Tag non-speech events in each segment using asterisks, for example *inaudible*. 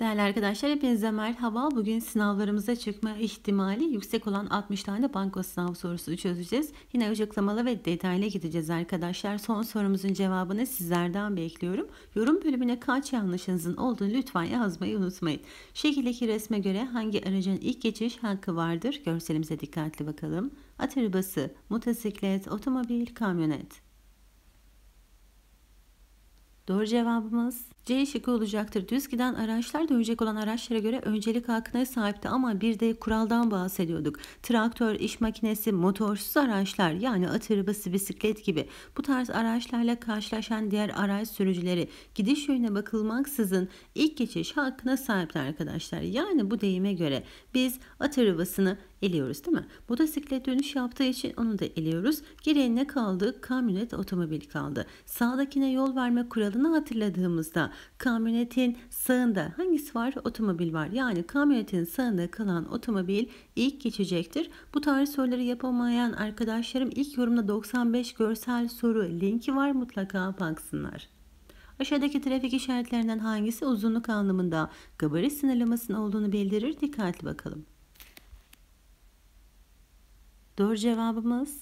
Değerli arkadaşlar hepinize merhaba. Bugün sınavlarımıza çıkma ihtimali yüksek olan 60 tane banko sınav sorusu çözeceğiz. Yine açıklamalı ve detaylı gideceğiz arkadaşlar. Son sorumuzun cevabını sizlerden bekliyorum. Yorum bölümüne kaç yanlışınızın olduğunu lütfen yazmayı unutmayın. Şekildeki resme göre hangi aracın ilk geçiş hakkı vardır? Görselimize dikkatli bakalım. At arabası, motosiklet, otomobil, kamyonet. Doğru cevabımız C şıkkı olacaktır. Düz giden araçlar dönecek olan araçlara göre öncelik hakkına sahipti ama bir de kuraldan bahsediyorduk. Traktör, iş makinesi, motorsuz araçlar yani at arabası, bisiklet gibi bu tarz araçlarla karşılaşan diğer araç sürücüleri gidiş yönüne bakılmaksızın ilk geçiş hakkına sahipti arkadaşlar. Yani bu deyime göre biz at arabasını eliyoruz değil mi? Motosiklet dönüş yaptığı için onu da eliyoruz. Geriye ne kaldı? Kamyonet otomobil kaldı. Sağdakine yol verme kuralını hatırladığımızda kamyonetin sağında hangisi var? Otomobil var. Yani kamyonetin sağında kalan otomobil ilk geçecektir. Bu tarz soruları yapamayan arkadaşlarım ilk yorumda 95 görsel soru linki var mutlaka baksınlar. Aşağıdaki trafik işaretlerinden hangisi uzunluk anlamında gabarit sınırlamasının olduğunu bildirir? Dikkatli bakalım. Doğru cevabımız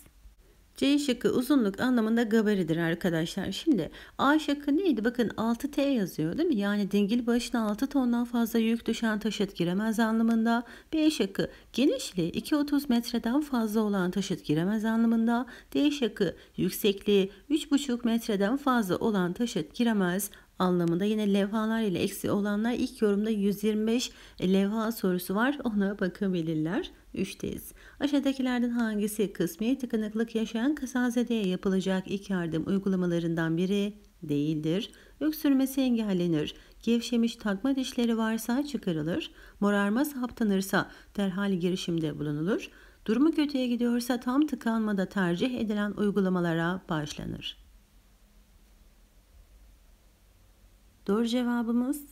C şıkkı uzunluk anlamında gabaridir arkadaşlar. Şimdi A şıkkı neydi? Bakın 6T yazıyor değil mi? Yani dingil başına 6 tondan fazla yük düşen taşıt giremez anlamında. B şıkkı genişliği 2.30 metreden fazla olan taşıt giremez anlamında. D şıkkı yüksekliği 3.5 metreden fazla olan taşıt giremez anlamında. Yine levhalar ile eksi olanlar ilk yorumda 125 levha sorusu var. Ona bakabilirler. 3'teyiz. Aşağıdakilerden hangisi kısmi tıkanıklık yaşayan kasazedeye yapılacak ilk yardım uygulamalarından biri değildir? Öksürmesi engellenir. Gevşemiş takma dişleri varsa çıkarılır. Morarma saptanırsa derhal girişimde bulunulur. Durumu kötüye gidiyorsa tam tıkanmada tercih edilen uygulamalara başlanır. Doğru cevabımız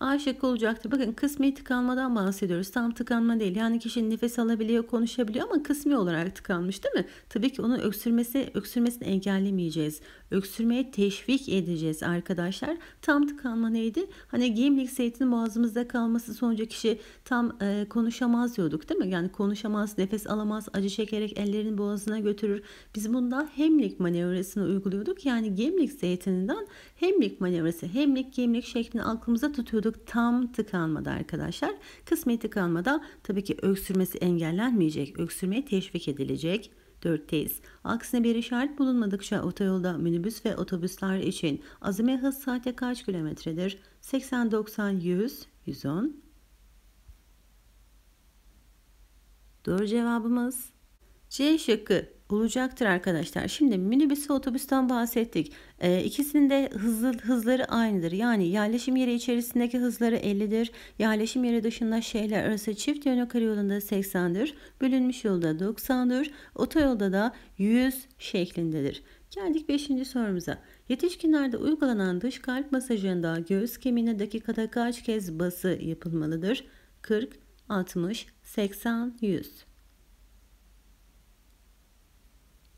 A şıkkı olacaktır. Bakın kısmi tıkanmadan bahsediyoruz. Tam tıkanma değil. Yani kişi nefes alabiliyor, konuşabiliyor ama kısmi olarak tıkanmış değil mi? Tabii ki onun öksürmesi, öksürmesini engellemeyeceğiz. Öksürmeye teşvik edeceğiz arkadaşlar. Tam tıkanma neydi? Hani gemlik zeytinin boğazımızda kalması sonucu kişi tam e, konuşamaz diyorduk değil mi? Yani konuşamaz, nefes alamaz, acı çekerek ellerini boğazına götürür. Biz bunda hemlik manevrasını uyguluyorduk. Yani gemlik zeytininden hemlik manevrası, hemlik gemlik şeklini aklımıza tutuyorduk yapıyorduk. Tam tıkanmada arkadaşlar. Kısmi tıkanmada tabii ki öksürmesi engellenmeyecek. Öksürmeye teşvik edilecek. 4'teyiz. Aksine bir işaret bulunmadıkça otoyolda minibüs ve otobüsler için azime hız saate kaç kilometredir? 80, 90, 100, 110. Doğru cevabımız C şıkkı olacaktır arkadaşlar. Şimdi minibüs ve otobüsten bahsettik. E, ikisinin de hızlı, hızları aynıdır. Yani yerleşim yeri içerisindeki hızları 50'dir. Yerleşim yeri dışında şeyler arası çift yönlü karayolunda 80'dir. Bölünmüş yolda 90'dır. Otoyolda da 100 şeklindedir. Geldik 5. sorumuza. Yetişkinlerde uygulanan dış kalp masajında göğüs kemiğine dakikada kaç kez bası yapılmalıdır? 40, 60, 80, 100.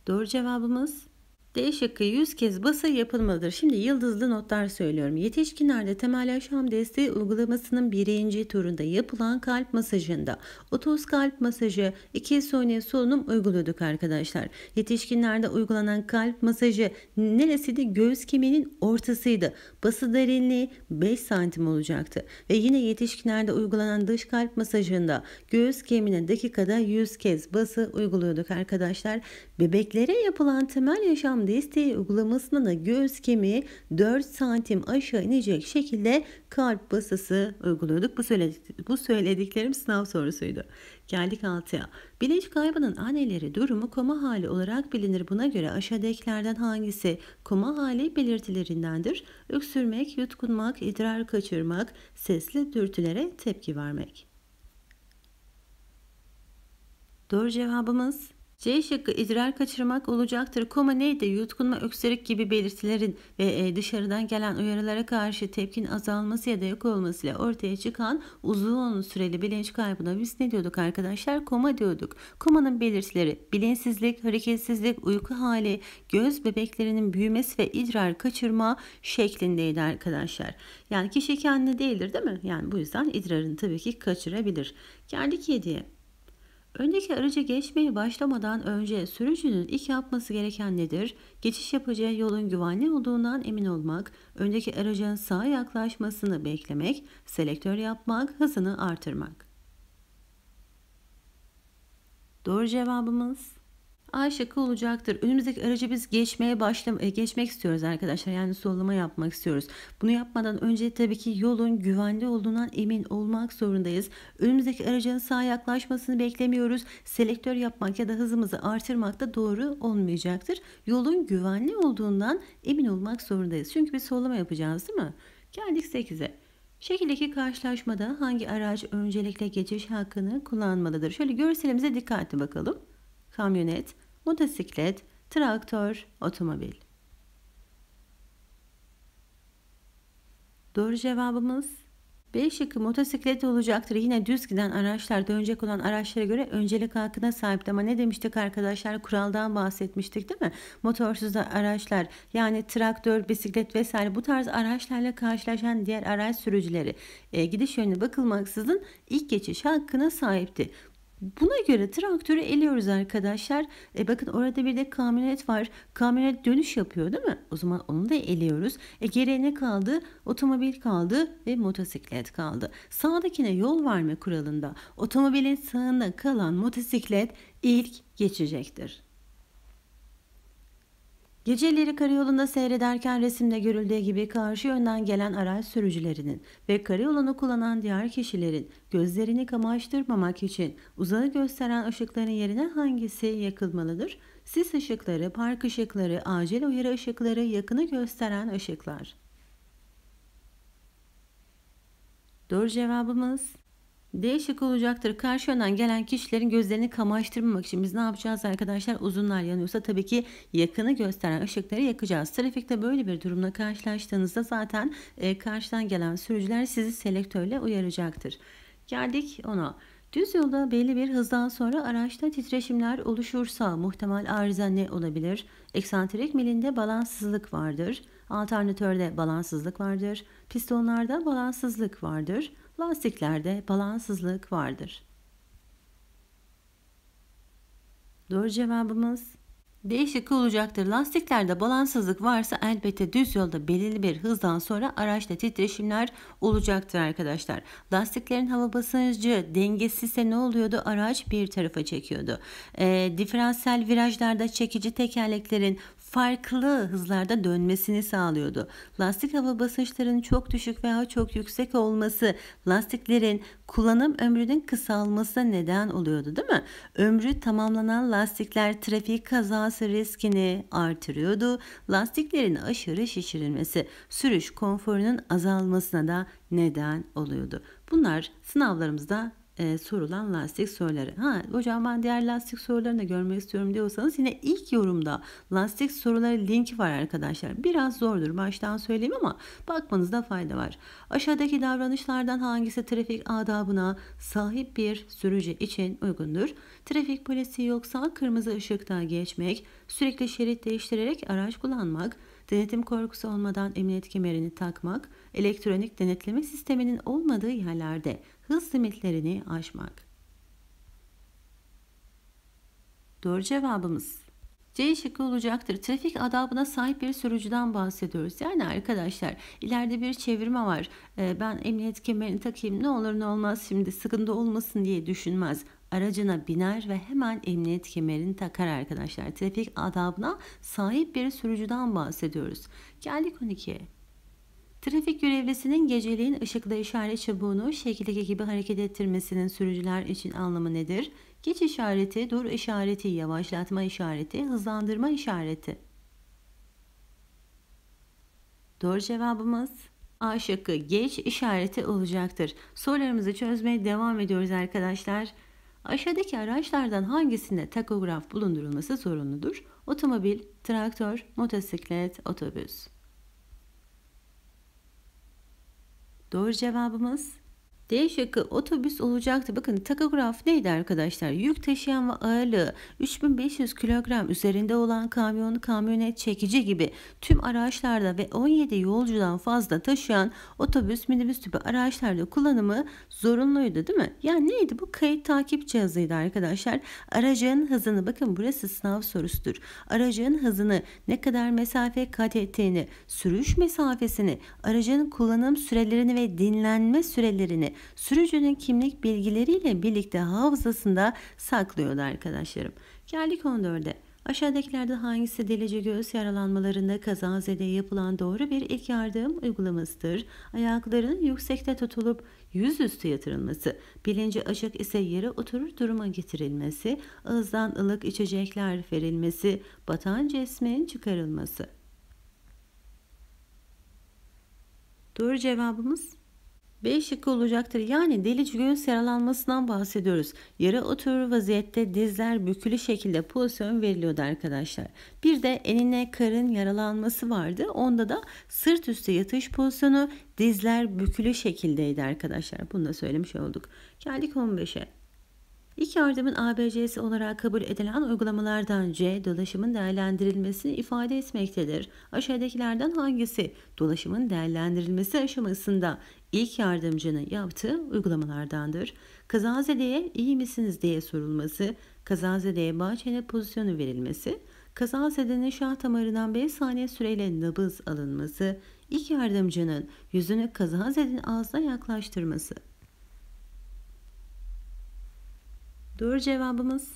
Doğru cevabımız D şıkkı 100 kez basa yapılmalıdır. Şimdi yıldızlı notlar söylüyorum. Yetişkinlerde temel yaşam desteği uygulamasının birinci turunda yapılan kalp masajında otuz kalp masajı iki saniye solunum uyguluyorduk arkadaşlar. Yetişkinlerde uygulanan kalp masajı neresiydi? Göğüs kemiğinin ortasıydı. Bası derinliği 5 santim olacaktı. Ve yine yetişkinlerde uygulanan dış kalp masajında göğüs kemiğine dakikada 100 kez bası uyguluyorduk arkadaşlar. Bebeklere yapılan temel yaşam desteği uygulamasına da göğüs kemiği 4 santim aşağı inecek şekilde kalp basısı uyguluyorduk. Bu, söyledik, bu söylediklerim sınav sorusuydu. Geldik 6'ya. Bilinç kaybının anneleri durumu koma hali olarak bilinir. Buna göre aşağıdakilerden hangisi koma hali belirtilerindendir? Öksürmek, yutkunmak, idrar kaçırmak, sesli dürtülere tepki vermek. Doğru cevabımız C şıkkı idrar kaçırmak olacaktır. Koma neydi? Yutkunma, öksürük gibi belirtilerin ve e, dışarıdan gelen uyarılara karşı tepkin azalması ya da yok olmasıyla ortaya çıkan uzun süreli bilinç kaybına biz ne diyorduk arkadaşlar? Koma diyorduk. Komanın belirtileri bilinçsizlik, hareketsizlik, uyku hali, göz bebeklerinin büyümesi ve idrar kaçırma şeklindeydi arkadaşlar. Yani kişi kendine değildir değil mi? Yani bu yüzden idrarını tabii ki kaçırabilir. Geldik 7'ye. Öndeki araca geçmeye başlamadan önce sürücünün ilk yapması gereken nedir? Geçiş yapacağı yolun güvenli olduğundan emin olmak, öndeki aracın sağa yaklaşmasını beklemek, selektör yapmak, hızını artırmak. Doğru cevabımız A şıkkı olacaktır. Önümüzdeki aracı biz geçmeye başla e, geçmek istiyoruz arkadaşlar. Yani sollama yapmak istiyoruz. Bunu yapmadan önce tabii ki yolun güvenli olduğundan emin olmak zorundayız. Önümüzdeki aracın sağa yaklaşmasını beklemiyoruz. Selektör yapmak ya da hızımızı artırmak da doğru olmayacaktır. Yolun güvenli olduğundan emin olmak zorundayız. Çünkü bir sollama yapacağız değil mi? Geldik 8'e. Şekildeki karşılaşmada hangi araç öncelikle geçiş hakkını kullanmalıdır? Şöyle görselimize dikkatli bakalım kamyonet, motosiklet, traktör, otomobil. Doğru cevabımız B şıkkı motosiklet olacaktır. Yine düz giden araçlar dönecek olan araçlara göre öncelik hakkına sahip Ama ne demiştik arkadaşlar? Kuraldan bahsetmiştik değil mi? Motorsuz araçlar yani traktör, bisiklet vesaire bu tarz araçlarla karşılaşan diğer araç sürücüleri e, gidiş yönüne bakılmaksızın ilk geçiş hakkına sahipti. Buna göre traktörü eliyoruz arkadaşlar. E bakın orada bir de kamyonet var. Kamyonet dönüş yapıyor değil mi? O zaman onu da eliyoruz. E geriye ne kaldı? Otomobil kaldı ve motosiklet kaldı. Sağdakine yol verme kuralında otomobilin sağında kalan motosiklet ilk geçecektir. Geceleri karayolunda seyrederken resimde görüldüğü gibi karşı yönden gelen araç sürücülerinin ve karayolunu kullanan diğer kişilerin gözlerini kamaştırmamak için uzağı gösteren ışıkların yerine hangisi yakılmalıdır? Sis ışıkları, park ışıkları, acil uyarı ışıkları, yakını gösteren ışıklar. Doğru cevabımız D şık olacaktır. Karşı yönden gelen kişilerin gözlerini kamaştırmamak için biz ne yapacağız arkadaşlar? Uzunlar yanıyorsa tabii ki yakını gösteren ışıkları yakacağız. Trafikte böyle bir durumla karşılaştığınızda zaten e, karşıdan gelen sürücüler sizi selektörle uyaracaktır. Geldik ona. Düz yolda belli bir hızdan sonra araçta titreşimler oluşursa muhtemel arıza ne olabilir? Eksantrik milinde balanssızlık vardır. Alternatörde balanssızlık vardır. Pistonlarda balanssızlık vardır. Lastiklerde balansızlık vardır. Doğru cevabımız D şıkkı olacaktır. Lastiklerde balansızlık varsa elbette düz yolda belirli bir hızdan sonra araçta titreşimler olacaktır arkadaşlar. Lastiklerin hava basıncı dengesizse ne oluyordu? Araç bir tarafa çekiyordu. E, diferansiyel virajlarda çekici tekerleklerin farklı hızlarda dönmesini sağlıyordu. Lastik hava basınçlarının çok düşük veya çok yüksek olması lastiklerin kullanım ömrünün kısalmasına neden oluyordu değil mi? Ömrü tamamlanan lastikler trafik kazası riskini artırıyordu. Lastiklerin aşırı şişirilmesi sürüş konforunun azalmasına da neden oluyordu. Bunlar sınavlarımızda e, sorulan lastik soruları. Ha hocam ben diğer lastik sorularını da görmek istiyorum diyorsanız yine ilk yorumda lastik soruları linki var arkadaşlar. Biraz zordur baştan söyleyeyim ama bakmanızda fayda var. Aşağıdaki davranışlardan hangisi trafik adabına sahip bir sürücü için uygundur? Trafik polisi yoksa kırmızı ışıkta geçmek, sürekli şerit değiştirerek araç kullanmak, denetim korkusu olmadan emniyet kemerini takmak, elektronik denetleme sisteminin olmadığı yerlerde hız limitlerini aşmak. Doğru cevabımız C şıkkı olacaktır. Trafik adabına sahip bir sürücüden bahsediyoruz. Yani arkadaşlar ileride bir çevirme var. Ee, ben emniyet kemerini takayım ne olur ne olmaz şimdi sıkıntı olmasın diye düşünmez aracına biner ve hemen emniyet kemerini takar arkadaşlar. Trafik adabına sahip bir sürücüden bahsediyoruz. Geldik 12'ye. Trafik görevlisinin geceliğin ışıklı işaret çubuğunu şekildeki gibi hareket ettirmesinin sürücüler için anlamı nedir? Geç işareti, dur işareti, yavaşlatma işareti, hızlandırma işareti. Doğru cevabımız A şıkkı geç işareti olacaktır. Sorularımızı çözmeye devam ediyoruz arkadaşlar. Aşağıdaki araçlardan hangisinde takograf bulundurulması zorunludur? Otomobil, traktör, motosiklet, otobüs. Doğru cevabımız D şıkkı otobüs olacaktı. Bakın takograf neydi arkadaşlar? Yük taşıyan ve ağırlığı 3500 kilogram üzerinde olan kamyon, kamyonet, çekici gibi tüm araçlarda ve 17 yolcudan fazla taşıyan otobüs, minibüs tipi araçlarda kullanımı zorunluydu değil mi? Yani neydi bu? Kayıt takip cihazıydı arkadaşlar. Aracın hızını bakın burası sınav sorusudur. Aracın hızını ne kadar mesafe kat ettiğini, sürüş mesafesini, aracın kullanım sürelerini ve dinlenme sürelerini sürücünün kimlik bilgileriyle birlikte hafızasında saklıyordu arkadaşlarım. Geldik 14'e. Aşağıdakilerden hangisi delice göğüs yaralanmalarında kazazedeye yapılan doğru bir ilk yardım uygulamasıdır? Ayakların yüksekte tutulup yüzüstü yatırılması, bilinci açık ise yere oturur duruma getirilmesi, ağızdan ılık içecekler verilmesi, batan cismin çıkarılması. Doğru cevabımız B şıkkı olacaktır. Yani delici göğüs yaralanmasından bahsediyoruz. Yere oturur vaziyette dizler bükülü şekilde pozisyon veriliyordu arkadaşlar. Bir de enine karın yaralanması vardı. Onda da sırt üstü yatış pozisyonu dizler bükülü şekildeydi arkadaşlar. Bunu da söylemiş olduk. Geldik 15'e. İlk yardımın ABC'si olarak kabul edilen uygulamalardan C, dolaşımın değerlendirilmesini ifade etmektedir. Aşağıdakilerden hangisi dolaşımın değerlendirilmesi aşamasında ilk yardımcının yaptığı uygulamalardandır? Kazazedeye iyi misiniz diye sorulması, kazazedeye bahçene pozisyonu verilmesi, kazazedenin şah damarından 5 saniye süreyle nabız alınması, ilk yardımcının yüzünü kazazedenin ağzına yaklaştırması. Doğru cevabımız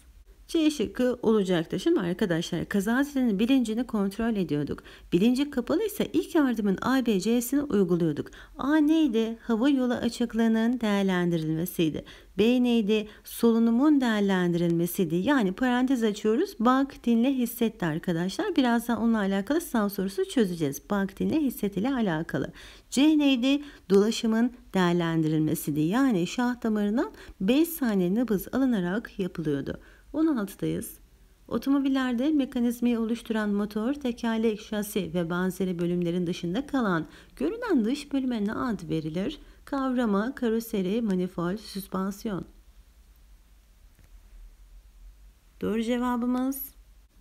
C şıkkı olacaktır. Şimdi arkadaşlar kaza bilincini kontrol ediyorduk. Bilinci kapalıysa ilk yardımın A, B, C'sini uyguluyorduk. A neydi? Hava yolu açıklığının değerlendirilmesiydi. B neydi? Solunumun değerlendirilmesiydi. Yani parantez açıyoruz. Bak, dinle, hissetti arkadaşlar. Birazdan onunla alakalı sınav sorusu çözeceğiz. Bak, dinle, hisset ile alakalı. C neydi? Dolaşımın değerlendirilmesiydi. Yani şah damarından 5 saniye nabız alınarak yapılıyordu. 16'dayız. Otomobillerde mekanizmi oluşturan motor, tekerlek, şasi ve benzeri bölümlerin dışında kalan görünen dış bölüme ne ad verilir? Kavrama, karoseri, manifold, süspansiyon. Doğru cevabımız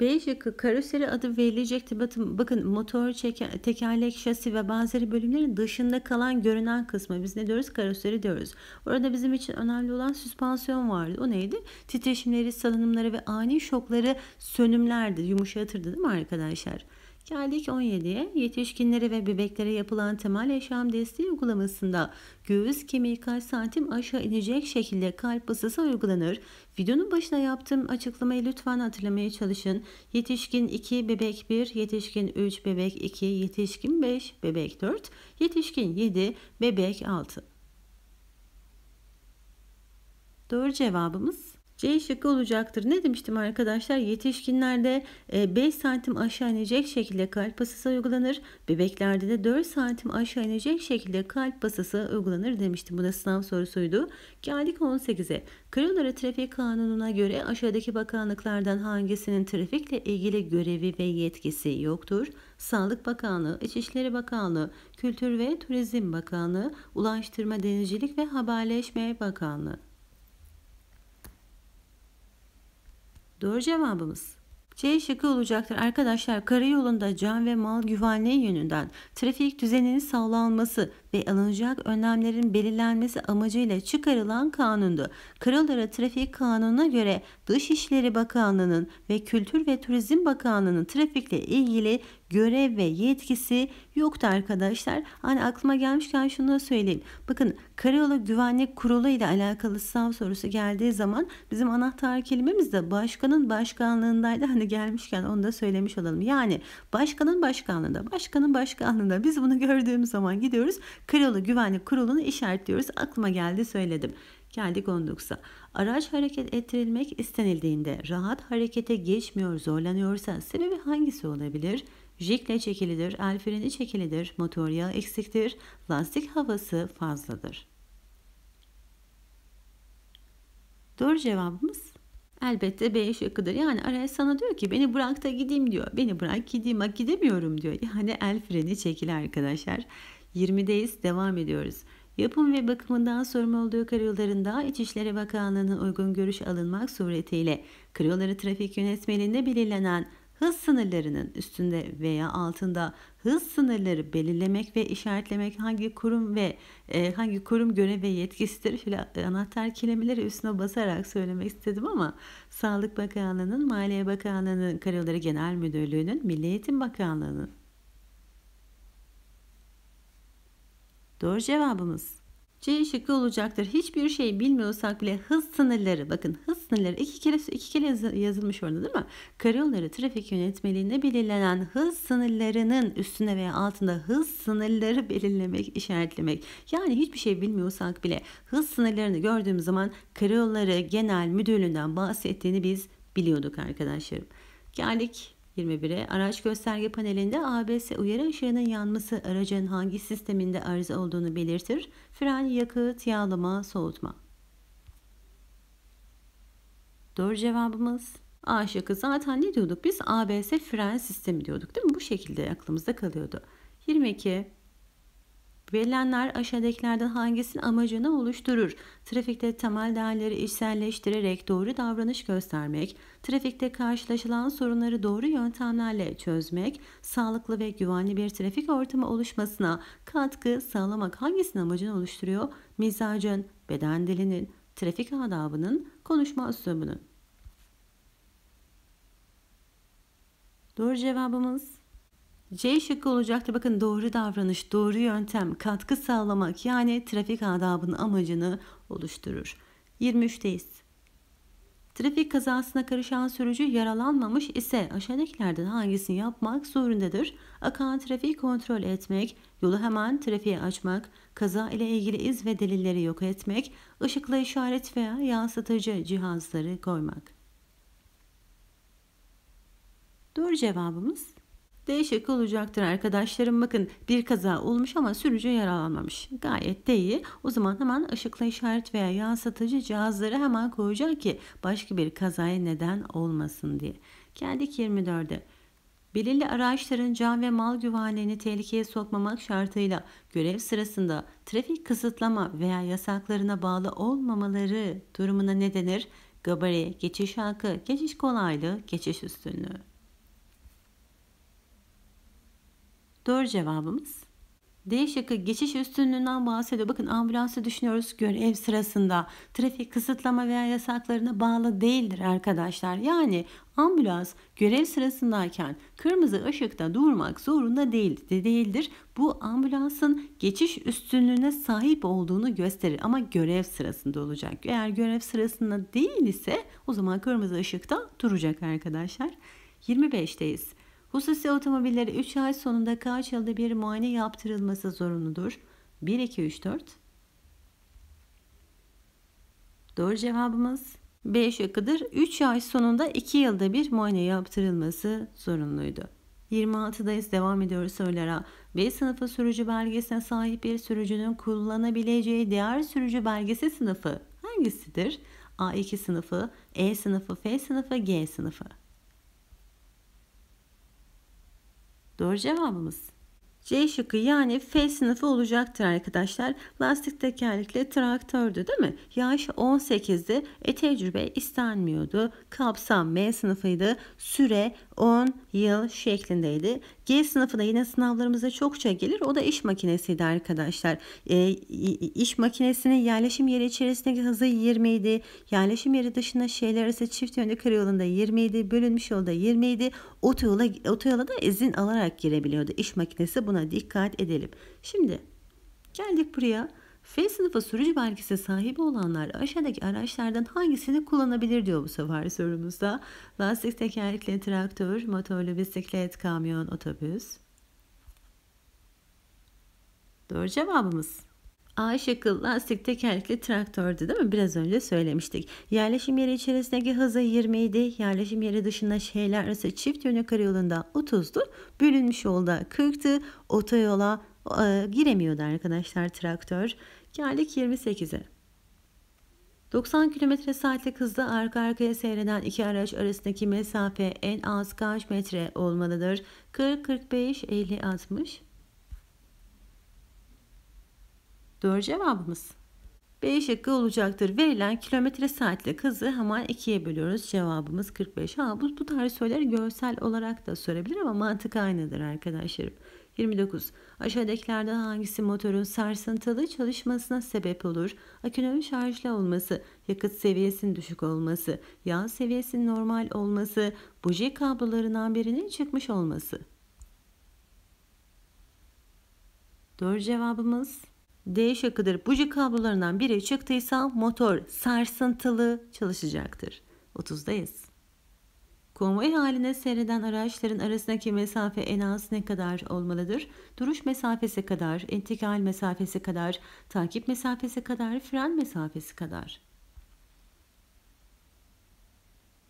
B şıkkı karoseri adı verilecekti. Bakın, motor, çeker, tekerlek, şasi ve benzeri bölümlerin dışında kalan görünen kısmı. Biz ne diyoruz? Karoseri diyoruz. Orada bizim için önemli olan süspansiyon vardı. O neydi? Titreşimleri, salınımları ve ani şokları sönümlerdi. Yumuşatırdı değil mi arkadaşlar? Geldik 17'ye. Yetişkinlere ve bebeklere yapılan temel yaşam desteği uygulamasında göğüs kemiği kaç santim aşağı inecek şekilde kalp basısı uygulanır. Videonun başına yaptığım açıklamayı lütfen hatırlamaya çalışın. Yetişkin 2, bebek 1, yetişkin 3, bebek 2, yetişkin 5, bebek 4, yetişkin 7, bebek 6. Doğru cevabımız C şıkkı olacaktır. Ne demiştim arkadaşlar? Yetişkinlerde 5 e, santim aşağı inecek şekilde kalp basısı uygulanır. Bebeklerde de 4 santim aşağı inecek şekilde kalp basısı uygulanır demiştim. Bu da sınav sorusuydu. Geldik 18'e. Kırılları Trafik Kanunu'na göre aşağıdaki bakanlıklardan hangisinin trafikle ilgili görevi ve yetkisi yoktur? Sağlık Bakanlığı, İçişleri Bakanlığı, Kültür ve Turizm Bakanlığı, Ulaştırma Denizcilik ve Haberleşme Bakanlığı. Doğru cevabımız. C şıkı olacaktır. Arkadaşlar karayolunda can ve mal güvenliği yönünden trafik düzeninin sağlanması ve alınacak önlemlerin belirlenmesi amacıyla çıkarılan kanundu. Kırılara Trafik Kanunu'na göre Dışişleri Bakanlığı'nın ve Kültür ve Turizm Bakanlığı'nın trafikle ilgili görev ve yetkisi yoktu arkadaşlar. Hani aklıma gelmişken şunu da söyleyeyim. Bakın Karayolu Güvenlik Kurulu ile alakalı sınav sorusu geldiği zaman bizim anahtar kelimemiz de başkanın başkanlığındaydı. Hani gelmişken onu da söylemiş olalım. Yani başkanın başkanlığında, başkanın başkanlığında biz bunu gördüğümüz zaman gidiyoruz. Karayolu Güvenlik Kurulu'nu işaretliyoruz. Aklıma geldi söyledim. Geldik 19'a. Araç hareket ettirilmek istenildiğinde rahat harekete geçmiyor zorlanıyorsa sebebi hangisi olabilir? Jikle çekilidir, el freni çekilidir, motor yağı eksiktir, lastik havası fazladır. Doğru cevabımız Elbette B şıkkıdır. Yani araya sana diyor ki beni bırak da gideyim diyor. Beni bırak gideyim ama gidemiyorum diyor. Yani el freni çekili arkadaşlar. 20'deyiz devam ediyoruz. Yapım ve bakımından sorumlu olduğu karayollarında İçişleri Bakanlığı'nın uygun görüş alınmak suretiyle karayolları trafik yönetmeliğinde belirlenen hız sınırlarının üstünde veya altında hız sınırları belirlemek ve işaretlemek hangi kurum ve e, hangi kurum görev ve yetkisidir filan e, anahtar kelimeleri üstüne basarak söylemek istedim ama Sağlık Bakanlığı'nın, Maliye Bakanlığı'nın, Karayolları Genel Müdürlüğü'nün, Milli Eğitim Bakanlığı'nın Doğru cevabımız C şıkkı olacaktır. Hiçbir şey bilmiyorsak bile hız sınırları bakın hız sınırları iki kere iki kere yazılmış orada değil mi? Karayolları trafik yönetmeliğinde belirlenen hız sınırlarının üstüne veya altında hız sınırları belirlemek, işaretlemek. Yani hiçbir şey bilmiyorsak bile hız sınırlarını gördüğüm zaman karayolları genel müdürlüğünden bahsettiğini biz biliyorduk arkadaşlarım. Geldik 21'e araç gösterge panelinde ABS uyarı ışığının yanması aracın hangi sisteminde arıza olduğunu belirtir. Fren, yakıt, yağlama, soğutma. Doğru cevabımız A şıkkı. Zaten ne diyorduk biz? ABS fren sistemi diyorduk değil mi? Bu şekilde aklımızda kalıyordu. 22. Verilenler aşağıdakilerden hangisinin amacını oluşturur? Trafikte temel değerleri içselleştirerek doğru davranış göstermek, trafikte karşılaşılan sorunları doğru yöntemlerle çözmek, sağlıklı ve güvenli bir trafik ortamı oluşmasına katkı sağlamak hangisinin amacını oluşturuyor? Mizacın, beden dilinin, trafik adabının, konuşma üslubunun. Doğru cevabımız C şıkkı olacaktır. Bakın doğru davranış, doğru yöntem, katkı sağlamak yani trafik adabının amacını oluşturur. 23'teyiz. Trafik kazasına karışan sürücü yaralanmamış ise aşağıdakilerden hangisini yapmak zorundadır? Akan trafiği kontrol etmek, yolu hemen trafiğe açmak, kaza ile ilgili iz ve delilleri yok etmek, ışıkla işaret veya yansıtıcı cihazları koymak. Doğru cevabımız D şıkkı olacaktır arkadaşlarım. Bakın bir kaza olmuş ama sürücü yaralanmamış. Gayet de iyi. O zaman hemen ışıkla işaret veya yansıtıcı cihazları hemen koyacak ki başka bir kazaya neden olmasın diye. Geldik 24'e. Belirli araçların can ve mal güvenliğini tehlikeye sokmamak şartıyla görev sırasında trafik kısıtlama veya yasaklarına bağlı olmamaları durumuna ne denir? Gabari, geçiş hakkı, geçiş kolaylığı, geçiş üstünlüğü. Doğru cevabımız D şıkkı geçiş üstünlüğünden bahsediyor. Bakın ambulansı düşünüyoruz görev sırasında. Trafik kısıtlama veya yasaklarına bağlı değildir arkadaşlar. Yani ambulans görev sırasındayken kırmızı ışıkta durmak zorunda değil, de değildir. Bu ambulansın geçiş üstünlüğüne sahip olduğunu gösterir ama görev sırasında olacak. Eğer görev sırasında değil ise o zaman kırmızı ışıkta duracak arkadaşlar. 25'teyiz. Hususi otomobillere 3 ay sonunda kaç yılda bir muayene yaptırılması zorunludur? 1, 2, 3, 4. Doğru cevabımız B şıkkıdır. 3 ay sonunda 2 yılda bir muayene yaptırılması zorunluydu. 26'dayız devam ediyoruz sorulara. B sınıfı sürücü belgesine sahip bir sürücünün kullanabileceği diğer sürücü belgesi sınıfı hangisidir? A2 sınıfı, E sınıfı, F sınıfı, G sınıfı. Doğru cevabımız. C şıkkı yani F sınıfı olacaktır arkadaşlar. Lastik tekerlekli traktördü değil mi? Yaş 18'di. E tecrübe istenmiyordu. Kapsam M sınıfıydı. Süre 10 yıl şeklindeydi. G sınıfı da yine sınavlarımıza çokça gelir. O da iş makinesiydi arkadaşlar. E, iş makinesinin yerleşim yeri içerisindeki hızı 20 idi. Yerleşim yeri dışında şeyler ise çift yönlü karayolunda 20 idi. Bölünmüş yolda 20 idi. Otoyola, otoyola da izin alarak girebiliyordu. İş makinesi buna dikkat edelim. Şimdi geldik buraya. F sınıfı sürücü belgesi sahibi olanlar aşağıdaki araçlardan hangisini kullanabilir diyor bu sefer sorumuzda. Lastik tekerlekli traktör, motorlu bisiklet, kamyon, otobüs. Doğru cevabımız. A şıkkı lastik tekerlekli traktördü değil mi? Biraz önce söylemiştik. Yerleşim yeri içerisindeki hızı 20 idi. Yerleşim yeri dışında şehirler arası çift yönlü karayolunda 30'du. Bölünmüş yolda 40'tı. Otoyola e, giremiyordu arkadaşlar traktör. Geldik 28'e. 90 km saatlik hızda arka arkaya seyreden iki araç arasındaki mesafe en az kaç metre olmalıdır? 40, 45, 50, 60. Doğru cevabımız. B şıkkı olacaktır. Verilen kilometre saatlik hızı hemen ikiye bölüyoruz. Cevabımız 45. Ha, bu, bu tarz soruları görsel olarak da sorabilir ama mantık aynıdır arkadaşlarım. 29. Aşağıdakilerden hangisi motorun sarsıntılı çalışmasına sebep olur? Akünün şarjlı olması, yakıt seviyesinin düşük olması, yağ seviyesinin normal olması, buji kablolarından birinin çıkmış olması. Doğru cevabımız D şıkkıdır. Buji kablolarından biri çıktıysa motor sarsıntılı çalışacaktır. 30'dayız. Konvoy haline seyreden araçların arasındaki mesafe en az ne kadar olmalıdır? Duruş mesafesi kadar, intikal mesafesi kadar, takip mesafesi kadar, fren mesafesi kadar.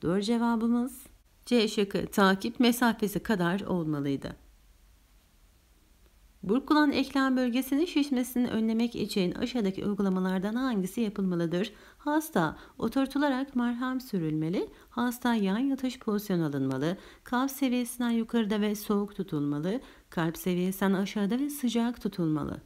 Doğru cevabımız C şıkkı takip mesafesi kadar olmalıydı. Burkulan eklem bölgesinin şişmesini önlemek için aşağıdaki uygulamalardan hangisi yapılmalıdır? Hasta oturtularak merhem sürülmeli, hasta yan yatış pozisyon alınmalı, kalp seviyesinden yukarıda ve soğuk tutulmalı, kalp seviyesinden aşağıda ve sıcak tutulmalı.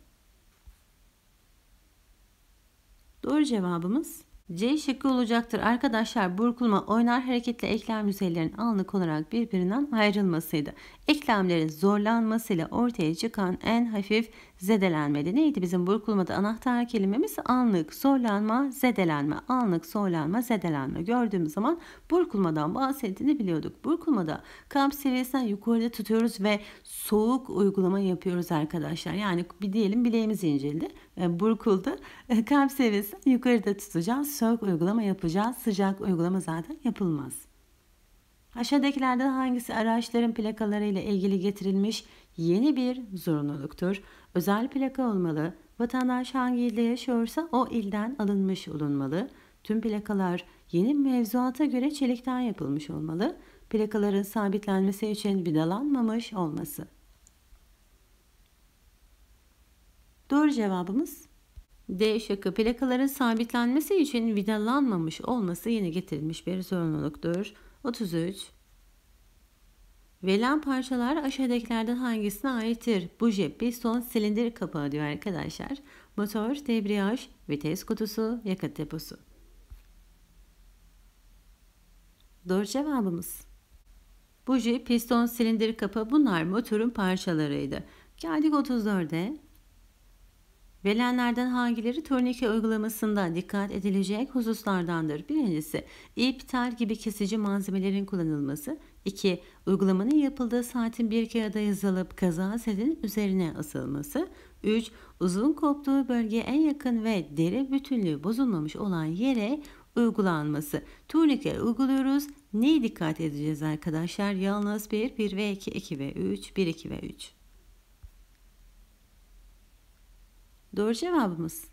Doğru cevabımız C şıkkı olacaktır. Arkadaşlar burkulma oynar hareketle eklem yüzeylerinin anlık olarak birbirinden ayrılmasıydı. Eklemlerin zorlanmasıyla ortaya çıkan en hafif zedelenmedi. Neydi bizim burkulmada anahtar kelimemiz? Anlık zorlanma, zedelenme. Anlık zorlanma, zedelenme. Gördüğümüz zaman burkulmadan bahsettiğini biliyorduk. Burkulmada kalp seviyesinden yukarıda tutuyoruz ve soğuk uygulama yapıyoruz arkadaşlar. Yani bir diyelim bileğimiz inceldi. Burkuldu. E, e, kalp seviyesinden yukarıda tutacağız. Soğuk uygulama yapacağız. Sıcak uygulama zaten yapılmaz. Aşağıdakilerden hangisi araçların plakalarıyla ilgili getirilmiş yeni bir zorunluluktur. Özel plaka olmalı. Vatandaş hangi ilde yaşıyorsa o ilden alınmış olunmalı. Tüm plakalar yeni mevzuata göre çelikten yapılmış olmalı. Plakaların sabitlenmesi için vidalanmamış olması. Doğru cevabımız D şıkkı plakaların sabitlenmesi için vidalanmamış olması yeni getirilmiş bir zorunluluktur. 33. Verilen parçalar aşağıdakilerden hangisine aittir? Buje, piston, silindir kapağı diyor arkadaşlar. Motor, debriyaj, vites kutusu, yakıt deposu. Doğru cevabımız. Buje, piston, silindir kapağı bunlar motorun parçalarıydı. Geldik 34'e. Verilenlerden hangileri turnike uygulamasında dikkat edilecek hususlardandır? Birincisi ip, tel gibi kesici malzemelerin kullanılması. 2. Uygulamanın yapıldığı saatin bir kağıda yazılıp kaza setinin üzerine asılması. 3. Uzun koptuğu bölgeye en yakın ve deri bütünlüğü bozulmamış olan yere uygulanması. Turnike uyguluyoruz. Neye dikkat edeceğiz arkadaşlar? Yalnız 1, 1 ve 2, 2 ve 3, 1, 2 ve 3. Doğru cevabımız.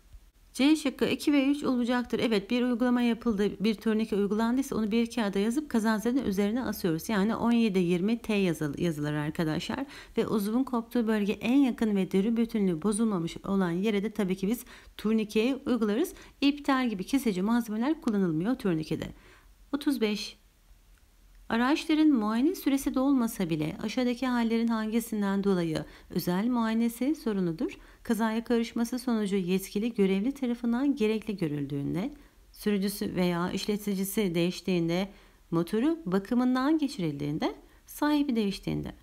C şıkkı 2 ve 3 olacaktır. Evet bir uygulama yapıldı, bir törnike uygulandıysa onu bir kağıda yazıp kazançların üzerine asıyoruz. Yani 17-20 T yazıl yazılır arkadaşlar. Ve uzuvun koptuğu bölge en yakın ve deri bütünlüğü bozulmamış olan yere de tabii ki biz turnikeyi uygularız. İptal gibi kesici malzemeler kullanılmıyor turnikede. 35. Araçların muayene süresi dolmasa bile aşağıdaki hallerin hangisinden dolayı özel muayenesi sorunudur? kazaya karışması sonucu yetkili görevli tarafından gerekli görüldüğünde, sürücüsü veya işleticisi değiştiğinde, motoru bakımından geçirildiğinde, sahibi değiştiğinde.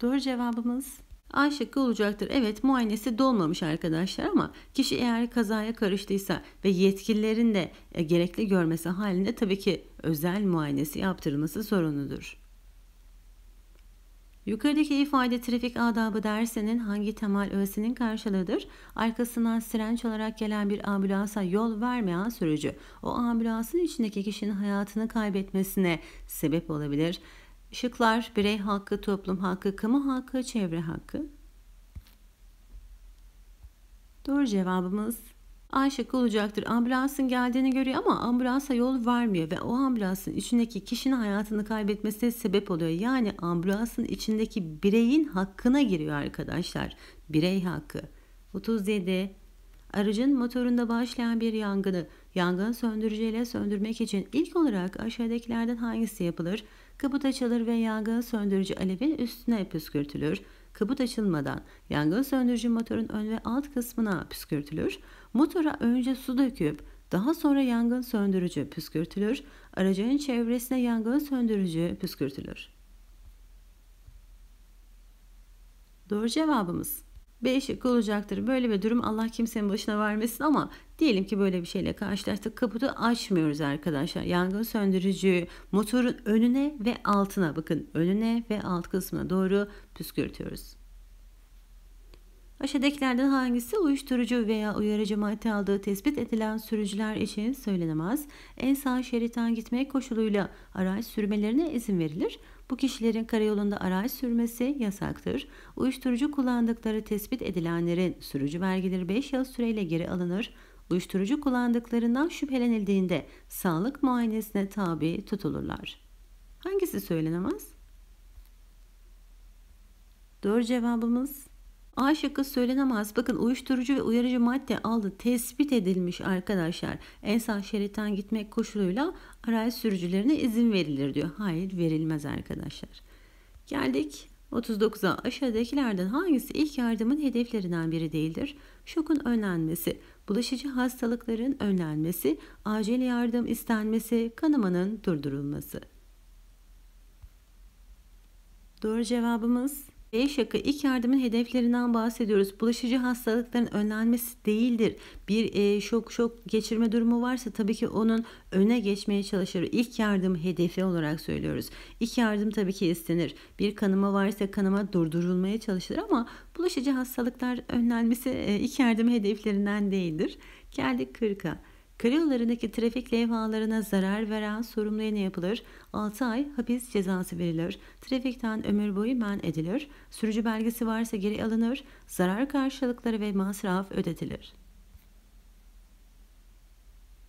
Doğru cevabımız A şıkkı olacaktır. Evet muayenesi dolmamış arkadaşlar ama kişi eğer kazaya karıştıysa ve yetkililerin de e, gerekli görmesi halinde tabii ki özel muayenesi yaptırılması zorunludur. Yukarıdaki ifade trafik adabı dersinin hangi temel ögesinin karşılığıdır? Arkasından sirenç olarak gelen bir ambulansa yol vermeyen sürücü, o ambulansın içindeki kişinin hayatını kaybetmesine sebep olabilir. Şıklar birey hakkı, toplum hakkı, kamu hakkı, çevre hakkı. Doğru cevabımız Ayşe olacaktır. Ambulansın geldiğini görüyor ama ambulansa yol vermiyor ve o ambulansın içindeki kişinin hayatını kaybetmesine sebep oluyor. Yani ambulansın içindeki bireyin hakkına giriyor arkadaşlar. Birey hakkı. 37 Aracın motorunda başlayan bir yangını yangın söndürücüyle söndürmek için ilk olarak aşağıdakilerden hangisi yapılır? Kaput açılır ve yangın söndürücü alevin üstüne püskürtülür. Kaput açılmadan yangın söndürücü motorun ön ve alt kısmına püskürtülür. Motora önce su döküp daha sonra yangın söndürücü püskürtülür, aracın çevresine yangın söndürücü püskürtülür. Doğru cevabımız B şıkkı olacaktır. Böyle bir durum Allah kimsenin başına vermesin ama diyelim ki böyle bir şeyle karşılaştık. Kaputu açmıyoruz arkadaşlar. Yangın söndürücü motorun önüne ve altına bakın önüne ve alt kısmına doğru püskürtüyoruz. Aşağıdakilerden hangisi uyuşturucu veya uyarıcı madde aldığı tespit edilen sürücüler için söylenemez? En sağ şeritten gitmek koşuluyla araç sürmelerine izin verilir. Bu kişilerin karayolunda araç sürmesi yasaktır. Uyuşturucu kullandıkları tespit edilenlerin sürücü vergileri 5 yıl süreyle geri alınır. Uyuşturucu kullandıklarından şüphelenildiğinde sağlık muayenesine tabi tutulurlar. Hangisi söylenemez? Doğru cevabımız A şıkkı söylenemez. Bakın uyuşturucu ve uyarıcı madde aldı tespit edilmiş arkadaşlar. En sağ şeritten gitmek koşuluyla araç sürücülerine izin verilir diyor. Hayır verilmez arkadaşlar. Geldik 39'a aşağıdakilerden hangisi ilk yardımın hedeflerinden biri değildir? Şokun önlenmesi, bulaşıcı hastalıkların önlenmesi, acil yardım istenmesi, kanamanın durdurulması. Doğru cevabımız B şıkkı ilk yardımın hedeflerinden bahsediyoruz. Bulaşıcı hastalıkların önlenmesi değildir. Bir e, şok şok geçirme durumu varsa tabii ki onun öne geçmeye çalışır. İlk yardım hedefi olarak söylüyoruz. İlk yardım tabii ki istenir. Bir kanama varsa kanama durdurulmaya çalışılır ama bulaşıcı hastalıklar önlenmesi e, ilk yardım hedeflerinden değildir. Geldik 40'a. Karayollarındaki trafik levhalarına zarar veren sorumluya ne yapılır? 6 ay hapis cezası verilir. Trafikten ömür boyu men edilir. Sürücü belgesi varsa geri alınır. Zarar karşılıkları ve masraf ödetilir.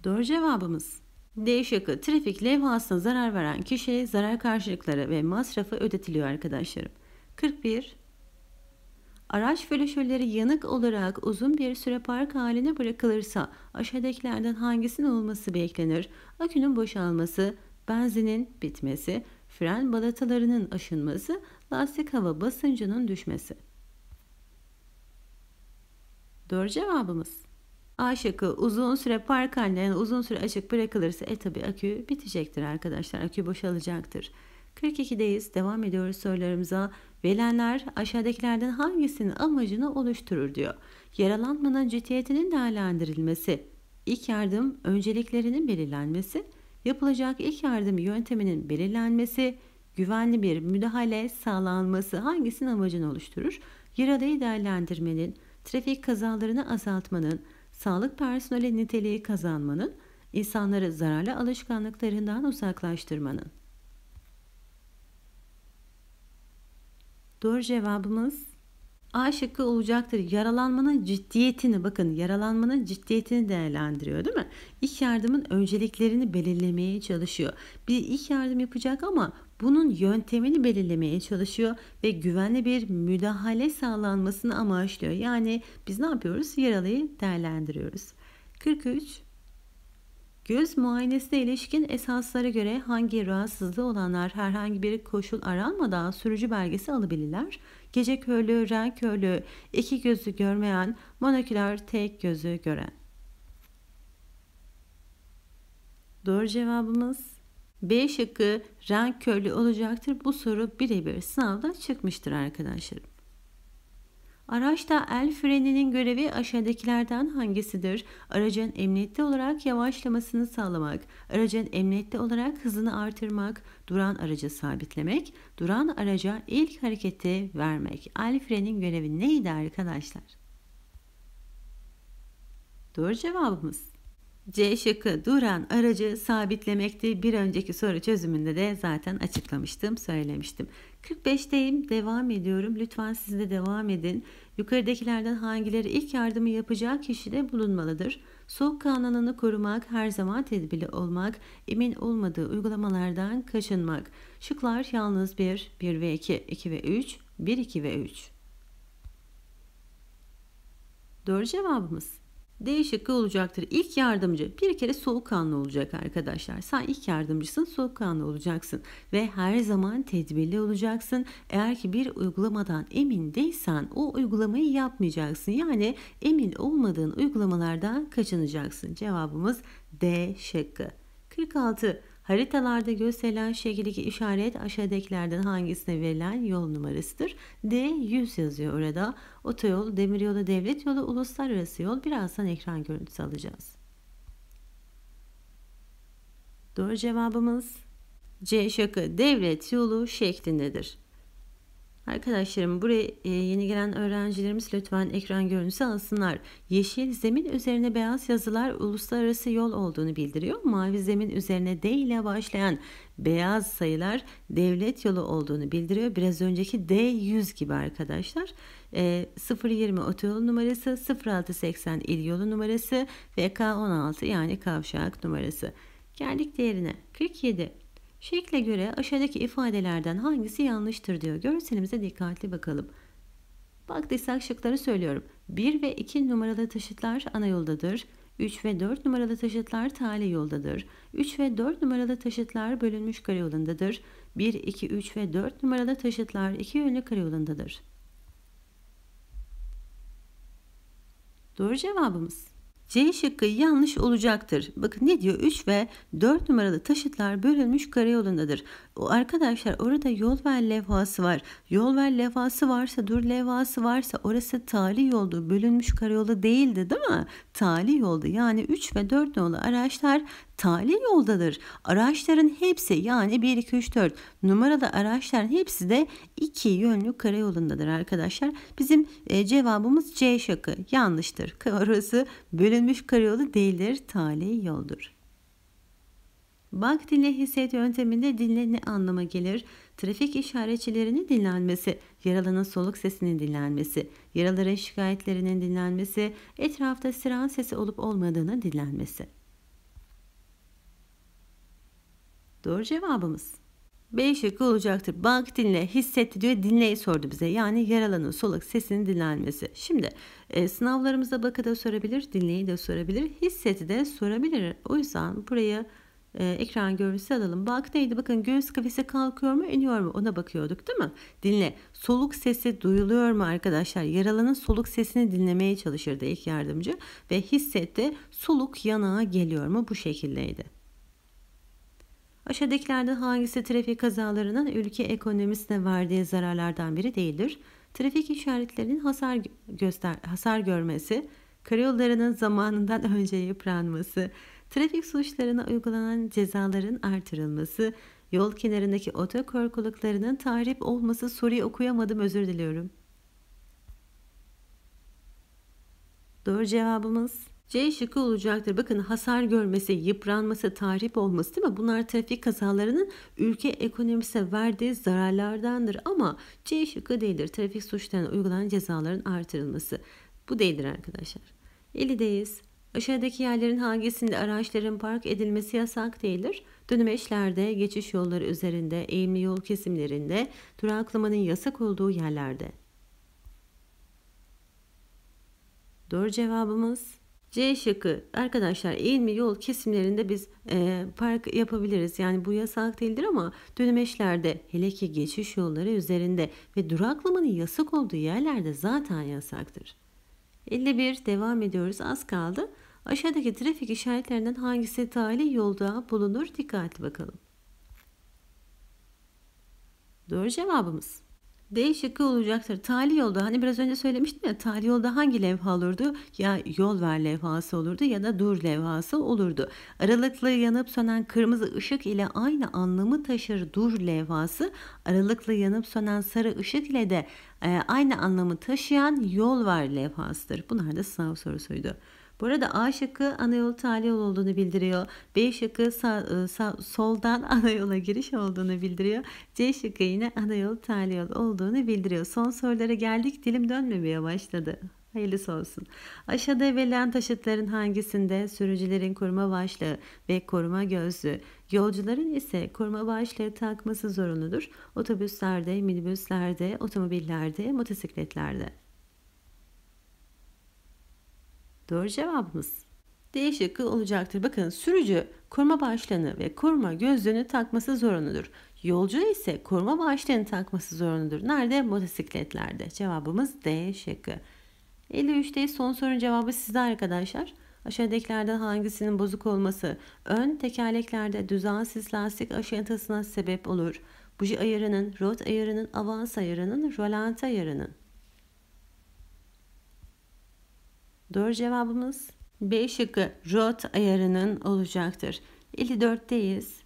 Doğru cevabımız D şıkkı trafik levhasına zarar veren kişiye zarar karşılıkları ve masrafı ödetiliyor arkadaşlarım. 41 Araç flaşörleri yanık olarak uzun bir süre park haline bırakılırsa aşağıdakilerden hangisinin olması beklenir? Akünün boşalması, benzinin bitmesi, fren balatalarının aşınması, lastik hava basıncının düşmesi. Doğru cevabımız. A şıkkı uzun süre park haline yani uzun süre açık bırakılırsa e tabi akü bitecektir arkadaşlar. Akü boşalacaktır. 42'deyiz. Devam ediyoruz sorularımıza. Verilenler aşağıdakilerden hangisinin amacını oluşturur diyor. Yaralanmanın ciddiyetinin değerlendirilmesi, ilk yardım önceliklerinin belirlenmesi, yapılacak ilk yardım yönteminin belirlenmesi, güvenli bir müdahale sağlanması hangisinin amacını oluşturur? Yaralıyı değerlendirmenin, trafik kazalarını azaltmanın, sağlık personeli niteliği kazanmanın, insanları zararlı alışkanlıklarından uzaklaştırmanın. Doğru cevabımız A şıkkı olacaktır. Yaralanmanın ciddiyetini bakın yaralanmanın ciddiyetini değerlendiriyor değil mi? İlk yardımın önceliklerini belirlemeye çalışıyor. Bir ilk yardım yapacak ama bunun yöntemini belirlemeye çalışıyor ve güvenli bir müdahale sağlanmasını amaçlıyor. Yani biz ne yapıyoruz? Yaralıyı değerlendiriyoruz. 43 Göz muayenesine ilişkin esaslara göre hangi rahatsızlığı olanlar herhangi bir koşul aranmadan sürücü belgesi alabilirler? Gece körlüğü, renk körlüğü, iki gözü görmeyen, monoküler tek gözü gören. Doğru cevabımız B şıkkı renk körlüğü olacaktır. Bu soru birebir sınavda çıkmıştır arkadaşlarım. Araçta el freninin görevi aşağıdakilerden hangisidir? Aracın emniyette olarak yavaşlamasını sağlamak, aracın emniyette olarak hızını artırmak, duran araca sabitlemek, duran araca ilk hareketi vermek. El frenin görevi neydi arkadaşlar? Doğru cevabımız C şıkkı duran aracı sabitlemekti. Bir önceki soru çözümünde de zaten açıklamıştım, söylemiştim. 45'teyim, devam ediyorum. Lütfen siz de devam edin. Yukarıdakilerden hangileri ilk yardımı yapacağı kişide bulunmalıdır? Soğuk kanalını korumak, her zaman tedbirli olmak, emin olmadığı uygulamalardan kaçınmak. Şıklar yalnız 1, 1 ve 2, 2 ve 3, 1, 2 ve 3. Doğru cevabımız D şıkkı olacaktır. İlk yardımcı bir kere soğukkanlı olacak arkadaşlar. Sen ilk yardımcısın soğukkanlı olacaksın ve her zaman tedbirli olacaksın. Eğer ki bir uygulamadan emin değilsen o uygulamayı yapmayacaksın. Yani emin olmadığın uygulamalardan kaçınacaksın. Cevabımız D şıkkı. 46. Haritalarda gösterilen şekildeki işaret aşağıdakilerden hangisine verilen yol numarasıdır? D 100 yazıyor orada. Otoyol, demiryolu, devlet yolu, uluslararası yol. Birazdan ekran görüntüsü alacağız. Doğru cevabımız C şıkkı devlet yolu şeklindedir. Arkadaşlarım buraya e, yeni gelen öğrencilerimiz lütfen ekran görüntüsü alsınlar. Yeşil zemin üzerine beyaz yazılar uluslararası yol olduğunu bildiriyor. Mavi zemin üzerine D ile başlayan beyaz sayılar devlet yolu olduğunu bildiriyor. Biraz önceki D100 gibi arkadaşlar. E, 020 otoyolu numarası, 0680 il yolu numarası ve K16 yani kavşak numarası. Geldik diğerine. 47 Şekle göre aşağıdaki ifadelerden hangisi yanlıştır diyor. Görselimize dikkatli bakalım. Baktıysak şıkları söylüyorum. 1 ve 2 numaralı taşıtlar ana yoldadır. 3 ve 4 numaralı taşıtlar tale yoldadır. 3 ve 4 numaralı taşıtlar bölünmüş karayolundadır. 1, 2, 3 ve 4 numaralı taşıtlar iki yönlü karayolundadır. Doğru cevabımız C şıkkı yanlış olacaktır. Bakın ne diyor? 3 ve 4 numaralı taşıtlar bölünmüş karayolundadır. O arkadaşlar orada yol ver levhası var. Yol ver levhası varsa, dur levhası varsa orası tali yoldu. Bölünmüş karayolu değildi değil mi? Tali yoldu. Yani 3 ve 4 nolu araçlar tali yoldadır. Araçların hepsi yani 1, 2, 3, 4 numaralı araçların hepsi de iki yönlü karayolundadır arkadaşlar. Bizim e, cevabımız C şakı yanlıştır. *laughs* Orası bölünmüş karayolu değildir, tali yoldur. Bak dinle hisset yönteminde dinle ne anlama gelir? Trafik işaretçilerinin dinlenmesi, yaralının soluk sesinin dinlenmesi, yaraların şikayetlerinin dinlenmesi, etrafta siren sesi olup olmadığını dinlenmesi. Doğru cevabımız. B şıkkı olacaktır. Bak dinle, hissetti diyor. Dinleyi sordu bize. Yani yaralının soluk sesinin dinlenmesi. Şimdi e, sınavlarımızda bakı da sorabilir, dinleyi de sorabilir, hisseti de sorabilir. O yüzden buraya ee, ekran görüntüsü alalım. Bak neydi? Bakın göğüs kafese kalkıyor mu iniyor mu ona bakıyorduk değil mi? Dinle. Soluk sesi duyuluyor mu arkadaşlar? Yaralının soluk sesini dinlemeye çalışırdı ilk yardımcı ve hissetti soluk yanağa geliyor mu bu şekildeydi. Aşağıdakilerden hangisi trafik kazalarının ülke ekonomisine verdiği zararlardan biri değildir? Trafik işaretlerinin hasar göster hasar görmesi, karayollarının zamanından *laughs* önce yıpranması, trafik suçlarına uygulanan cezaların artırılması, yol kenarındaki otokorkuluklarının tarif olması soruyu okuyamadım özür diliyorum. Doğru cevabımız C şıkkı olacaktır. Bakın hasar görmesi, yıpranması, tahrip olması değil mi? Bunlar trafik kazalarının ülke ekonomisine verdiği zararlardandır. Ama C şıkkı değildir. Trafik suçlarına uygulanan cezaların artırılması. Bu değildir arkadaşlar. 50'deyiz. Aşağıdaki yerlerin hangisinde araçların park edilmesi yasak değildir? Dönemeçlerde, geçiş yolları üzerinde, eğimli yol kesimlerinde, duraklamanın yasak olduğu yerlerde. Doğru cevabımız C şıkkı. Arkadaşlar eğimli yol kesimlerinde biz e, park yapabiliriz. Yani bu yasak değildir ama dönemeçlerde hele ki geçiş yolları üzerinde ve duraklamanın yasak olduğu yerlerde zaten yasaktır. 51 devam ediyoruz az kaldı. Aşağıdaki trafik işaretlerinden hangisi tali yolda bulunur? Dikkatli bakalım. Doğru cevabımız. D şıkkı olacaktır. Tali yolda hani biraz önce söylemiştim ya tali yolda hangi levha olurdu? Ya yol ver levhası olurdu ya da dur levhası olurdu. Aralıklı yanıp sönen kırmızı ışık ile aynı anlamı taşır dur levhası. Aralıklı yanıp sönen sarı ışık ile de e, aynı anlamı taşıyan yol ver levhasıdır. Bunlar da sınav sorusuydu. Bu arada A şıkkı ana yol tali yol olduğunu bildiriyor. B şıkkı sağ, e, sağ, soldan ana yola giriş olduğunu bildiriyor. C şıkkı yine ana yol tali yol olduğunu bildiriyor. Son sorulara geldik. Dilim dönmemeye başladı. Hayırlısı olsun. Aşağıda verilen taşıtların hangisinde sürücülerin koruma başlığı ve koruma gözlüğü, yolcuların ise koruma başlığı takması zorunludur. Otobüslerde, minibüslerde, otomobillerde, motosikletlerde. Doğru cevabımız D şıkkı olacaktır. Bakın sürücü koruma başlığını ve koruma gözlüğünü takması zorunludur. Yolcu ise koruma başlığını takması zorunludur. Nerede? Motosikletlerde. Cevabımız D şıkkı. 53'te son sorun cevabı sizde arkadaşlar. Aşağıdakilerden hangisinin bozuk olması ön tekerleklerde düzensiz lastik aşıntasına sebep olur? Buji ayarının, rot ayarının, avans ayarının, rolant ayarının. Doğru cevabımız B şıkkı rot ayarının olacaktır. 54'teyiz.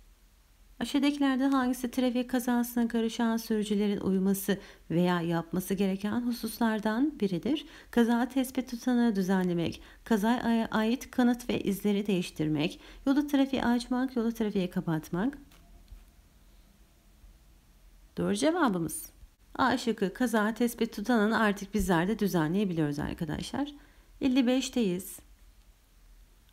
Aşağıdakilerde hangisi trafik kazasına karışan sürücülerin uyması veya yapması gereken hususlardan biridir? Kaza tespit tutanağı düzenlemek, kazaya ait kanıt ve izleri değiştirmek, yolu trafiğe açmak, yolu trafiğe kapatmak. Doğru cevabımız. A şıkkı kaza tespit tutanağını artık bizler de düzenleyebiliyoruz arkadaşlar. 55'teyiz.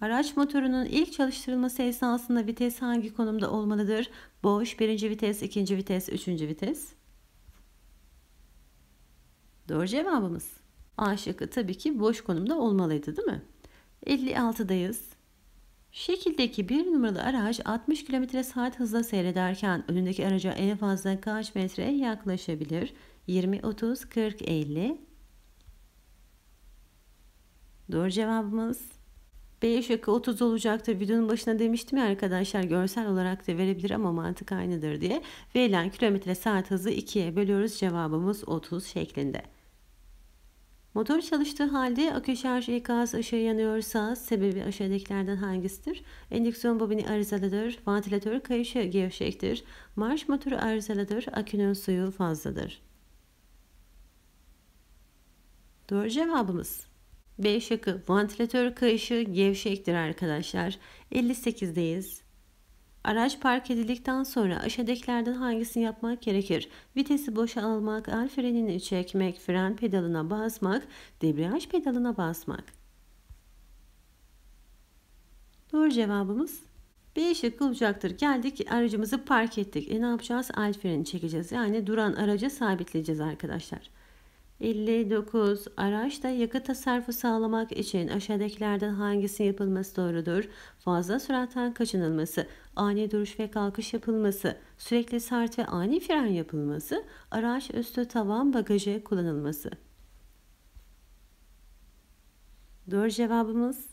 Araç motorunun ilk çalıştırılması esnasında vites hangi konumda olmalıdır? Boş, birinci vites, ikinci vites, üçüncü vites. Doğru cevabımız. A şıkkı tabii ki boş konumda olmalıydı değil mi? 56'dayız. Şekildeki bir numaralı araç 60 km saat hızla seyrederken önündeki araca en fazla kaç metre yaklaşabilir? 20, 30, 40, 50, Doğru cevabımız B şıkkı 30 olacaktır. Videonun başına demiştim ya arkadaşlar görsel olarak da verebilir ama mantık aynıdır diye. Verilen kilometre saat hızı 2'ye bölüyoruz. Cevabımız 30 şeklinde. Motor çalıştığı halde akü şarj ikaz ışığı yanıyorsa sebebi aşağıdakilerden hangisidir? Endeksiyon bobini arızalıdır, vantilatör kayışı gevşektir, marş motoru arızalıdır, akünün suyu fazladır. Doğru cevabımız B şıkkı vantilatör kayışı gevşektir arkadaşlar. 58'deyiz. Araç park edildikten sonra aşağıdakilerden hangisini yapmak gerekir? Vitesi boşa almak, el frenini çekmek, fren pedalına basmak, debriyaj pedalına basmak. Doğru cevabımız B şıkkı olacaktır. Geldik aracımızı park ettik. E ne yapacağız? El freni çekeceğiz. Yani duran araca sabitleyeceğiz arkadaşlar. 59. Araçta yakıt tasarrufu sağlamak için aşağıdakilerden hangisinin yapılması doğrudur? Fazla süratten kaçınılması, ani duruş ve kalkış yapılması, sürekli sert ve ani fren yapılması, araç üstü tavan bagajı kullanılması. Doğru cevabımız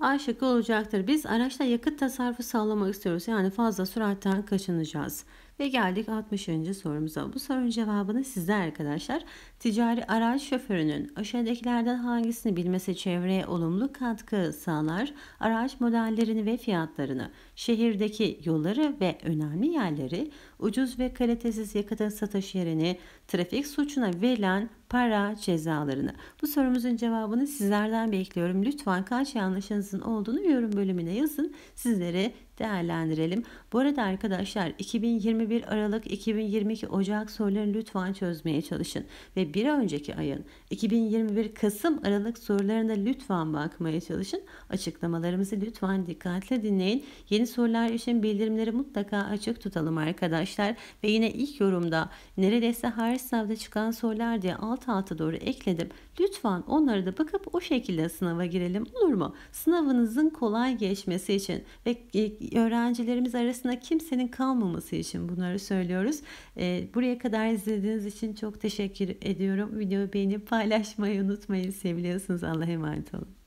A şıkkı olacaktır. Biz araçta yakıt tasarrufu sağlamak istiyoruz. Yani fazla süratten kaçınacağız. Ve geldik 60. sorumuza. Bu sorunun cevabını sizler arkadaşlar ticari araç şoförünün aşağıdakilerden hangisini bilmesi çevreye olumlu katkı sağlar? Araç modellerini ve fiyatlarını, şehirdeki yolları ve önemli yerleri, ucuz ve kalitesiz yakıtın satış yerini, trafik suçuna verilen para cezalarını. Bu sorumuzun cevabını sizlerden bekliyorum. Lütfen kaç yanlışınızın olduğunu yorum bölümüne yazın. Sizlere değerlendirelim. Bu arada arkadaşlar 2021 Aralık 2022 Ocak sorularını lütfen çözmeye çalışın ve bir önceki ayın 2021 Kasım Aralık sorularına lütfen bakmaya çalışın. Açıklamalarımızı lütfen dikkatle dinleyin. Yeni sorular için bildirimleri mutlaka açık tutalım arkadaşlar ve yine ilk yorumda neredeyse her sınavda çıkan sorular diye alt alta doğru ekledim. Lütfen onlara da bakıp o şekilde sınava girelim olur mu? Sınavınızın kolay geçmesi için ve e, öğrencilerimiz arasında kimsenin kalmaması için bunları söylüyoruz. E, buraya kadar izlediğiniz için çok teşekkür ediyorum. Videoyu beğenip paylaşmayı unutmayın. Seviyorsunuz. Allah'a emanet olun.